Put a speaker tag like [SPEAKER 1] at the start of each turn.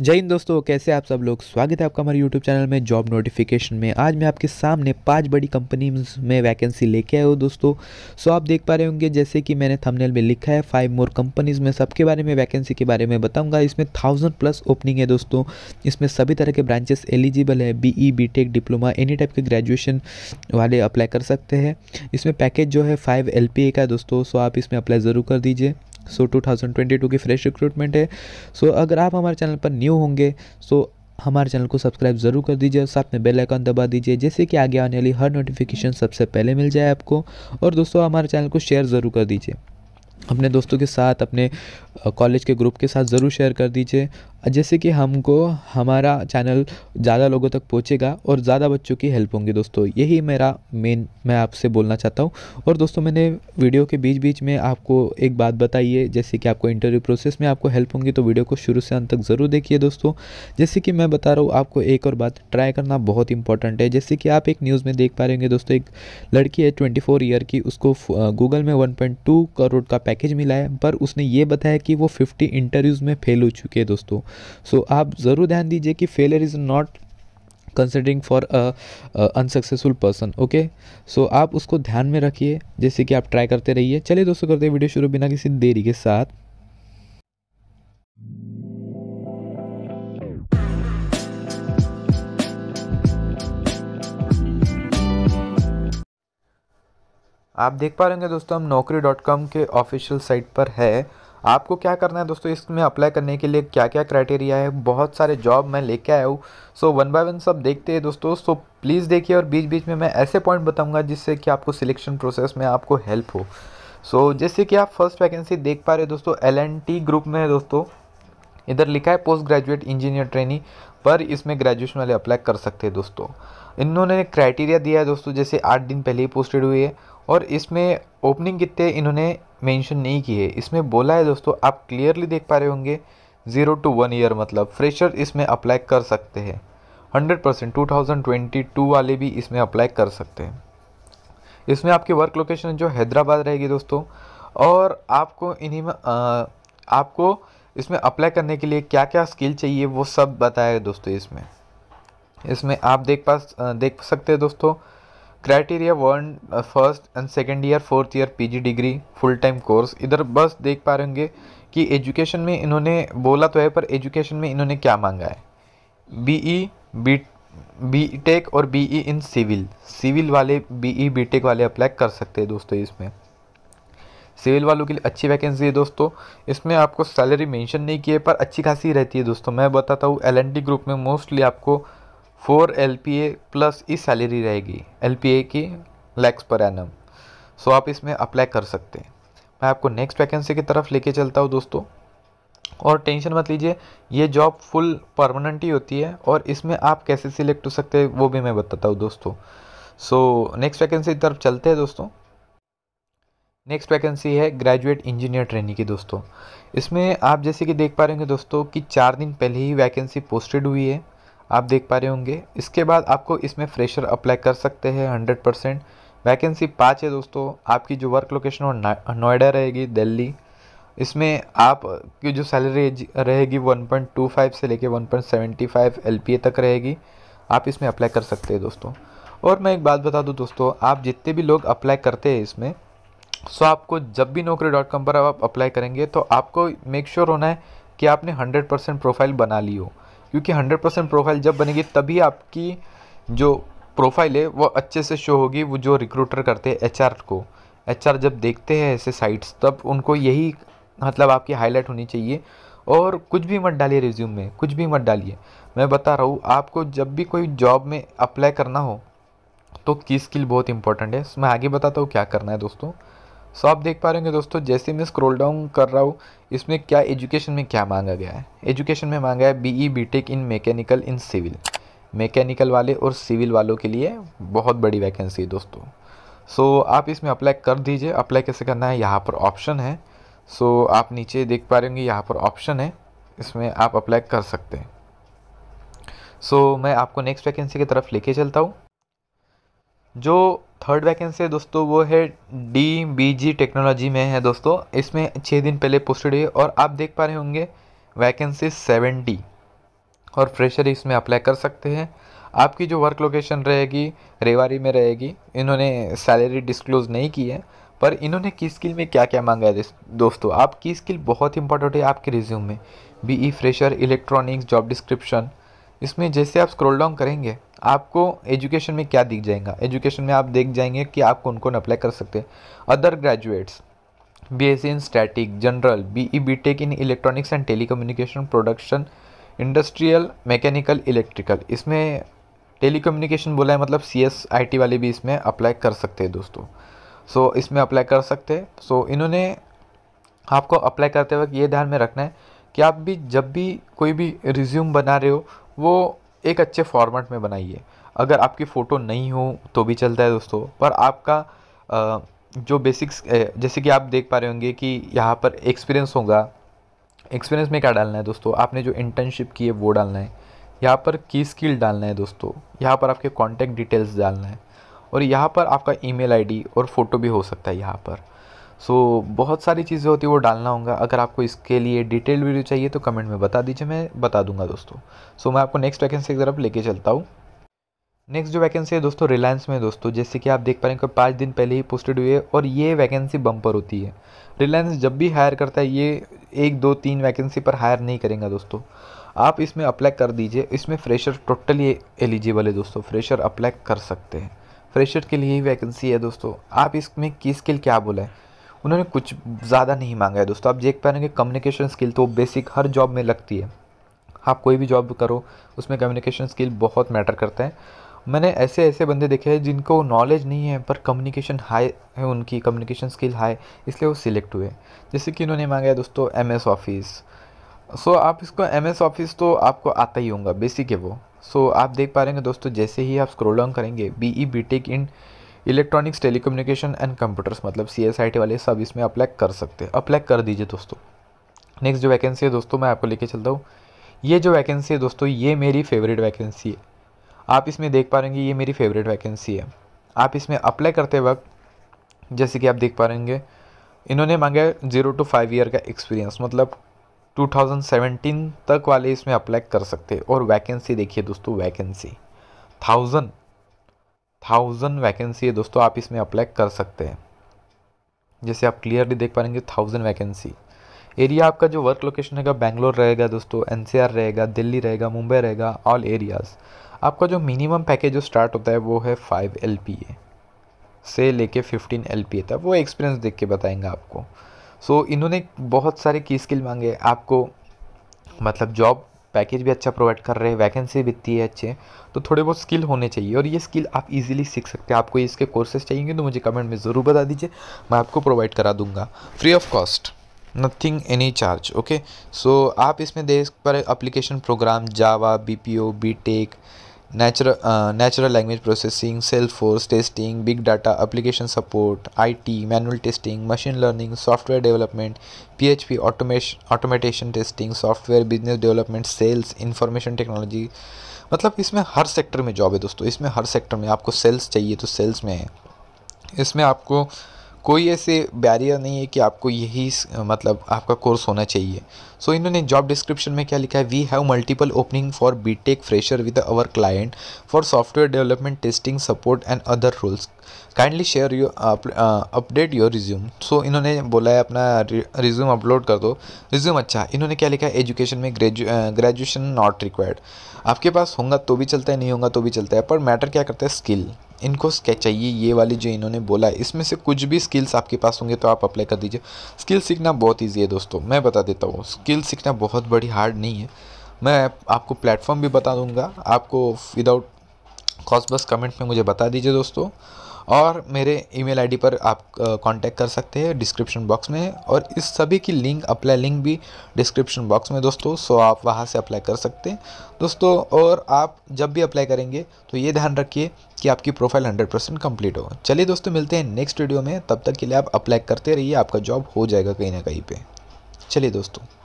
[SPEAKER 1] जय हिंद दोस्तों कैसे आप सब लोग स्वागत है आपका हमारे यूट्यूब चैनल में जॉब नोटिफिकेशन में आज मैं आपके सामने पांच बड़ी कंपनी में वैकेंसी लेके आया हूँ दोस्तों सो आप देख पा रहे होंगे जैसे कि मैंने थंबनेल में लिखा है फाइव मोर कंपनीज में सबके बारे में वैकेंसी के बारे में बताऊँगा इसमें थाउजेंड प्लस ओपनिंग है दोस्तों इसमें सभी तरह के ब्रांचेस एलिजिबल है B E B tech diploma any type के ग्रेजुएशन वाले अप्लाई कर सकते हैं इसमें पैकेज जो है फाइव एल पी ए का दोस्तों सो आप इसमें अप्लाई ज़रूर कर दीजिए सो so, 2022 की फ्रेश रिक्रूटमेंट है सो so, अगर आप हमारे चैनल पर न्यू होंगे सो so, हमारे चैनल को सब्सक्राइब ज़रूर कर दीजिए और साथ में बेल आइकन दबा दीजिए जैसे कि आगे आने वाली हर नोटिफिकेशन सबसे पहले मिल जाए आपको और दोस्तों हमारे चैनल को शेयर ज़रूर कर दीजिए अपने दोस्तों के साथ अपने कॉलेज के ग्रुप के साथ ज़रूर शेयर कर दीजिए जैसे कि हमको हमारा चैनल ज़्यादा लोगों तक पहुँचेगा और ज़्यादा बच्चों की हेल्प होंगी दोस्तों यही मेरा मेन मैं आपसे बोलना चाहता हूँ और दोस्तों मैंने वीडियो के बीच बीच में आपको एक बात बताई है जैसे कि आपको इंटरव्यू प्रोसेस में आपको हेल्प होंगी तो वीडियो को शुरू से अंत तक ज़रूर देखिए दोस्तों जैसे कि मैं बता रहा हूँ आपको एक और बात ट्राई करना बहुत इंपॉर्टेंट है जैसे कि आप एक न्यूज़ में देख पा रहे होंगे दोस्तों एक लड़की है ट्वेंटी फोर ईयर की उसको गूगल में वन पॉइंट टू करोड़ का पैकेज मिला है पर उसने ये बताया कि वो फिफ्टी इंटरव्यूज़ में फेल हो चुके हैं दोस्तों सो so, आप ज़रूर ध्यान दीजिए कि failure is not considering for a unsuccessful person okay so आप उसको ध्यान में रखिए जैसे कि आप ट्राई करते रहिए चलिए दोस्तों करते हैं वीडियो शुरू बिना किसी देरी के साथ आप देख पा रहे होंगे दोस्तों हम नौकरी डॉट कॉम के ऑफिशियल साइट पर है आपको क्या करना है दोस्तों इसमें अप्लाई करने के लिए क्या क्या क्राइटेरिया है बहुत सारे जॉब मैं लेके आया हूँ सो वन बाय वन सब देखते हैं दोस्तों सो प्लीज़ देखिए और बीच बीच में मैं ऐसे पॉइंट बताऊँगा जिससे कि आपको सिलेक्शन प्रोसेस में आपको हेल्प हो सो so, जैसे कि आप फर्स्ट वैकेंसी देख पा रहे हो दोस्तों एल ग्रुप में है दोस्तों इधर लिखा है पोस्ट ग्रेजुएट इंजीनियर ट्रेनिंग पर इसमें ग्रेजुएशन वाले अप्लाई कर सकते हैं दोस्तों इन्होंने क्राइटेरिया दिया है दोस्तों जैसे आठ दिन पहले ही पोस्टेड हुई है और इसमें ओपनिंग कितने इन्होंने मेंशन नहीं किए इसमें बोला है दोस्तों आप क्लियरली देख पा रहे होंगे ज़ीरो टू वन ईयर मतलब फ्रेशर इसमें अप्लाई कर सकते हैं hundred percent two thousand twenty two वाले भी इसमें अप्लाई कर सकते हैं इसमें आपकी वर्क लोकेशन जो हैदराबाद रहेगी दोस्तों और आपको इन्हीं में आपको इसमें अप्लाई करने के लिए क्या क्या स्किल चाहिए वो सब बताया दोस्तों इसमें इसमें आप देख पा देख सकते हैं दोस्तों criteria one first and second year fourth year PG degree full time course इधर बस देख पा रहे होंगे कि एजुकेशन में इन्होंने बोला तो है पर एजुकेशन में इन्होंने क्या मांगा है B E B B tech और B E in civil civil वाले बी ई बी टेक वाले अप्लाई कर सकते हैं दोस्तों इसमें सिविल वालों के लिए अच्छी वैकेंसी है दोस्तों इसमें आपको सैलरी मेंशन नहीं की है पर अच्छी खासी रहती है दोस्तों मैं बताता हूँ एल ग्रुप में मोस्टली आपको four L P A plus E salary रहेगी एल पी ए की लैक्स पर एनम सो आप इसमें अप्लाई कर सकते हैं मैं आपको नेक्स्ट वैकेंसी की तरफ लेके चलता हूँ दोस्तों और टेंशन मत लीजिए ये जॉब फुल परमानेंट ही होती है और इसमें आप कैसे सिलेक्ट हो सकते हैं वो भी मैं बताता हूँ दोस्तों सो नेक्स्ट वैकेंसी की तरफ चलते हैं दोस्तों नेक्स्ट वैकेंसी है ग्रेजुएट इंजीनियर ट्रेनिंग की दोस्तों इसमें आप जैसे कि देख पा रहे होंगे दोस्तों कि चार दिन पहले ही वैकेंसी पोस्टेड हुई है आप देख पा रहे होंगे इसके बाद आपको इसमें फ्रेशर अप्लाई कर सकते हैं हंड्रेड परसेंट वैकेंसी पाँच है दोस्तों आपकी जो वर्क लोकेशन वो नोएडा रहेगी दिल्ली इसमें आप की जो सैलरी रहेगी 1.25 से लेके 1.75 ए तक रहेगी आप इसमें अप्लाई कर सकते हैं दोस्तों और मैं एक बात बता दूं दोस्तों आप जितने भी लोग अप्लाई करते हैं इसमें सो आपको जब भी नौकरी डॉट कॉम पर आप अप्लाई करेंगे तो आपको मेक श्योर sure होना है कि आपने 100 परसेंट प्रोफाइल बना ली हो क्योंकि 100 परसेंट प्रोफाइल जब बनेगी तभी आपकी जो प्रोफाइल है वो अच्छे से शो होगी वो जो रिक्रूटर करते हैं एच को एच जब देखते हैं ऐसे साइट्स तब उनको यही मतलब आपकी हाईलाइट होनी चाहिए और कुछ भी मत डालिए रिज्यूम में कुछ भी मत डालिए मैं बता रहा हूँ आपको जब भी कोई जॉब में अप्लाई करना हो तो की स्किल बहुत इंपॉर्टेंट है मैं आगे बताता हूँ क्या करना है दोस्तों सो आप देख पा रहे होंगे दोस्तों जैसे मैं स्क्रॉल डाउन कर रहा हूँ इसमें क्या एजुकेशन में क्या मांगा गया है एजुकेशन में मांगा है B E B tech in mechanical in civil mechanical वाले और सिविल वालों के लिए बहुत बड़ी वैकेंसी है दोस्तों सो so, आप इसमें अप्लाई कर दीजिए अप्लाई कैसे करना है यहाँ पर ऑप्शन है सो so, आप नीचे देख पा रहे होंगे यहाँ पर ऑप्शन है इसमें आप अप्लाई कर सकते हैं सो so, मैं आपको नेक्स्ट वैकेंसी की तरफ लेके चलता हूँ जो थर्ड वैकेंसी है दोस्तों वो है डी बी जी टेक्नोलॉजी में है दोस्तों इसमें छः दिन पहले पोस्टेड हुई और आप देख पा रहे होंगे वैकेंसी सेवेंटी और फ्रेशर इसमें अप्लाई कर सकते हैं आपकी जो वर्क लोकेशन रहेगी रेवारी में रहेगी इन्होंने सैलरी डिस्क्लोज नहीं की है पर इन्होंने की स्किल में क्या क्या मांगा है दोस्तों आपकी स्किल बहुत इंपॉर्टेंट है आपके रिज्यूम में ई फ्रेशर इलेक्ट्रॉनिक्स जॉब डिस्क्रिप्शन इसमें जैसे आप स्क्रॉल डाउन करेंगे आपको एजुकेशन में क्या दिख जाएगा एजुकेशन में आप देख जाएंगे कि आप कौन कौन अप्लाई कर सकते हैं other graduates B S in static general B E B tech in electronics and telecommunication production industrial mechanical electrical इसमें टेली कम्युनिकेशन बोला है मतलब सी एस आई टी वाले भी इसमें अप्लाई कर सकते हैं दोस्तों सो so, इसमें अप्लाई कर सकते हैं सो इन्होंने आपको अप्लाई करते वक्त ये ध्यान में रखना है कि आप भी जब भी कोई भी रिज्यूम बना रहे हो वो एक अच्छे फॉर्मेट में बनाइए अगर आपकी फ़ोटो नहीं हो तो भी चलता है दोस्तों पर आपका जो बेसिक्स जैसे कि आप देख पा रहे होंगे कि यहाँ पर एक्सपीरियंस होगा एक्सपीरियंस में क्या डालना है दोस्तों आपने जो इंटर्नशिप की है वो डालना है यहाँ पर की स्किल डालना है दोस्तों यहाँ पर आपके कॉन्टैक्ट डिटेल्स डालना है और यहाँ पर आपका ईमेल आईडी और फ़ोटो भी हो सकता है यहाँ पर सो so, बहुत सारी चीज़ें होती है वो डालना होगा अगर आपको इसके लिए डिटेल वीडियो चाहिए तो कमेंट में बता दीजिए मैं बता दूंगा दोस्तों सो so, मैं आपको नेक्स्ट वैकेंसी की तरफ लेके चलता हूँ नेक्स्ट जो वैकेंसी है दोस्तों रिलायंस में दोस्तों जैसे कि आप देख पा रहे हैं पाँच दिन पहले ही पोस्टेड हुई है और ये वैकेंसी बम्पर होती है रिलायंस जब भी हायर करता है ये एक दो तीन वैकेंसी पर हायर नहीं करेंगे दोस्तों आप इसमें अप्लाई कर दीजिए इसमें फ्रेशर टोटली एलिजिबल है दोस्तों फ्रेशर अप्लाई कर सकते हैं फ्रेशर के लिए ही वैकेंसी है दोस्तों आप इसमें किस स्किल क्या बोला है उन्होंने कुछ ज़्यादा नहीं मांगा है दोस्तों आप देख पा रहे हैं कि कम्युनिकेशन स्किल तो बेसिक हर जॉब में लगती है आप कोई भी जॉब करो उसमें कम्युनिकेशन स्किल बहुत मैटर करता है मैंने ऐसे ऐसे बंदे देखे हैं जिनको नॉलेज नहीं है पर कम्युनिकेशन हाई है उनकी कम्युनिकेशन स्किल हाई इसलिए वो सिलेक्ट हुए जैसे कि इन्होंने मांगा है दोस्तों एम एस ऑफिस सो आप इसको एम एस ऑफिस तो आपको आता ही होगा बेसिक है वो सो so, आप देख पा रहे हैं दोस्तों जैसे ही आप स्क्रोल डाउन करेंगे B E B tech in electronics telecommunication and computers मतलब सी वाले सब इसमें अप्लाई कर सकते हैं अप्लाई कर दीजिए दोस्तों नेक्स्ट जो वैकेंसी है दोस्तों मैं आपको लेके चलता हूँ ये जो वैकेंसी है दोस्तों ये मेरी फेवरेट वैकेंसी है आप इसमें देख पा रहेंगे ये मेरी फेवरेट वैकेंसी है आप इसमें अप्लाई करते वक्त जैसे कि आप देख पा रहेंगे इन्होंने मांगा जीरो टू फाइव ईयर का एक्सपीरियंस मतलब 2017 तक वाले इसमें अप्लाई कर सकते और वैकेंसी देखिए दोस्तों वैकेंसी थाउजेंड थाउजेंड वैकेंसी है दोस्तों आप इसमें अप्लाई कर सकते हैं जैसे आप क्लियरली देख पाएंगे थाउजेंड वैकेंसी एरिया आपका जो वर्क लोकेशन रहेगा बैंगलोर रहेगा दोस्तों एनसीआर रहेगा दिल्ली रहेगा मुंबई रहेगा ऑल एरियाज़ आपका जो मिनिमम पैकेज जो स्टार्ट होता है वो है फाइव एल से लेके फिफ्टीन एल पी तक वो एक्सपीरियंस देख के बताएंगे आपको सो so, इन्होंने बहुत सारे की स्किल मांगे आपको मतलब जॉब पैकेज भी अच्छा प्रोवाइड कर रहे हैं वैकेंसी भी इतनी है अच्छे तो थोड़े बहुत स्किल होने चाहिए और ये स्किल आप इजीली सीख सकते हैं आपको इसके कोर्सेज चाहिए तो मुझे कमेंट में ज़रूर बता दीजिए मैं आपको प्रोवाइड करा दूंगा free of cost nothing any charge okay so आप इसमें देख पर application program Java B P O B tech natural natural language processing self force testing big data application support I T manual testing machine learning software development P PHP automation automation testing software business development sales information technology मतलब इसमें हर sector में job है दोस्तों इसमें हर sector में आपको sales चाहिए तो सेल्स में है इसमें आपको uh, कोई ऐसे बैरियर नहीं है कि आपको यही मतलब आपका कोर्स होना चाहिए सो so, इन्होंने जॉब डिस्क्रिप्शन में क्या लिखा है we have multiple opening for B tech fresher with our client for software development testing support and other roles kindly share you update your resume so इन्होंने बोला है अपना रिज्यूम अपलोड कर दो रिज्यूम अच्छा इन्होंने क्या लिखा है एजुकेशन में ग्रेजुएशन नॉट रिक्वायर्ड आपके पास होगा तो भी चलता है नहीं होगा तो भी चलता है पर मैटर क्या करता है स्किल इनको स्केच चाहिए ये वाली जो इन्होंने बोला है इसमें से कुछ भी स्किल्स आपके पास होंगे तो आप अप्लाई कर दीजिए स्किल सीखना बहुत ईजी है दोस्तों मैं बता देता हूँ स्किल सीखना बहुत बड़ी हार्ड नहीं है मैं आपको प्लेटफॉर्म भी बता दूँगा आपको विदाउट कॉस्ट बस कमेंट में मुझे बता दीजिए दोस्तों और मेरे ईमेल आईडी पर आप कांटेक्ट कर सकते हैं डिस्क्रिप्शन बॉक्स में और इस सभी की लिंक अप्लाई लिंक भी डिस्क्रिप्शन बॉक्स में दोस्तों सो आप वहाँ से अप्लाई कर सकते हैं दोस्तों और आप जब भी अप्लाई करेंगे तो ये ध्यान रखिए कि आपकी प्रोफाइल 100 परसेंट कम्प्लीट हो चलिए दोस्तों मिलते हैं नेक्स्ट वीडियो में तब तक के लिए आप अप्लाई करते रहिए आपका जॉब हो जाएगा कहीं ना कहीं पर चलिए दोस्तों